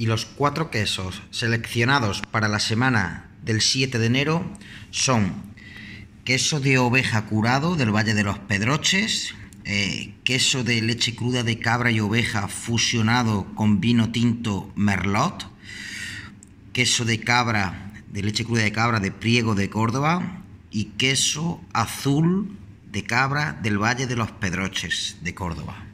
y los cuatro quesos seleccionados para la semana del 7 de enero son queso de oveja curado del Valle de los Pedroches, eh, queso de leche cruda de cabra y oveja fusionado con vino tinto merlot, queso de cabra, de leche cruda de cabra de Priego de Córdoba y queso azul de cabra del Valle de los Pedroches de Córdoba.